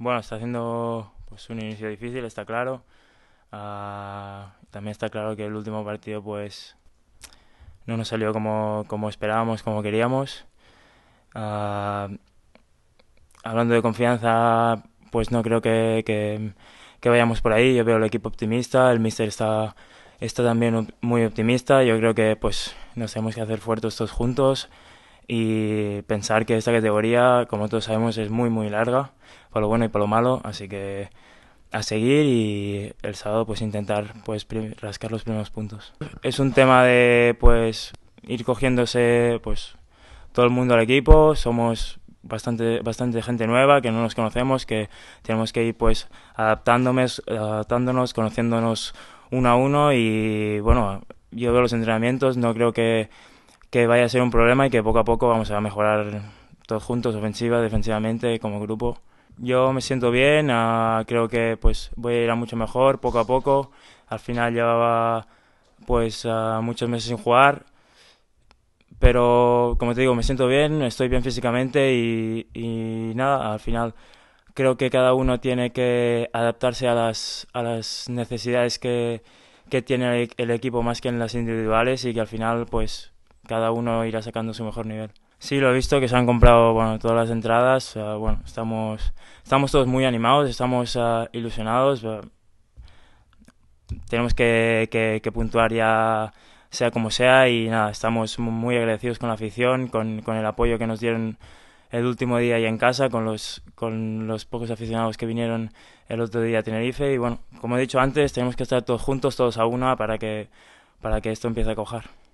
bueno, está haciendo pues, un inicio difícil, está claro. Ah, también está claro que el último partido pues no nos salió como, como esperábamos, como queríamos. Ah, hablando de confianza, pues no creo que, que, vayamos por ahí. Yo veo el equipo optimista, el míster está, está también muy optimista. Yo creo que pues nos tenemos que hacer fuertes todos juntos y pensar que esta categoría, como todos sabemos, es muy, muy larga, por lo bueno y por lo malo, así que a seguir y el sábado pues intentar pues rascar los primeros puntos. Es un tema de pues ir cogiéndose pues todo el mundo al equipo, somos bastante bastante gente nueva que no nos conocemos, que tenemos que ir pues adaptándonos, adaptándonos, conociéndonos uno a uno y bueno, yo veo los entrenamientos, no creo que que vaya a ser un problema y que poco a poco vamos a mejorar todos juntos, ofensiva, defensivamente, como grupo. Yo me siento bien, ah, creo que pues voy a ir a mucho mejor poco a poco. Al final llevaba pues ah, muchos meses sin jugar, pero como te digo, me siento bien, estoy bien físicamente y, nada, al final creo que cada uno tiene que adaptarse a las, a las necesidades que, que tiene el equipo más que en las individuales y que al final pues cada uno irá sacando su mejor nivel. Sí, lo he visto que se han comprado bueno, todas las entradas. bueno, estamos, estamos todos muy animados, estamos ah, ilusionados. tenemos que, que, puntuar ya sea como sea y nada, estamos muy agradecidos con la afición, con, con, el apoyo que nos dieron el último día ya en casa, con los, con los pocos aficionados que vinieron el otro día a Tenerife. Y bueno, como he dicho antes, tenemos que estar todos juntos, todos a una, para que, para que esto empiece a cojar.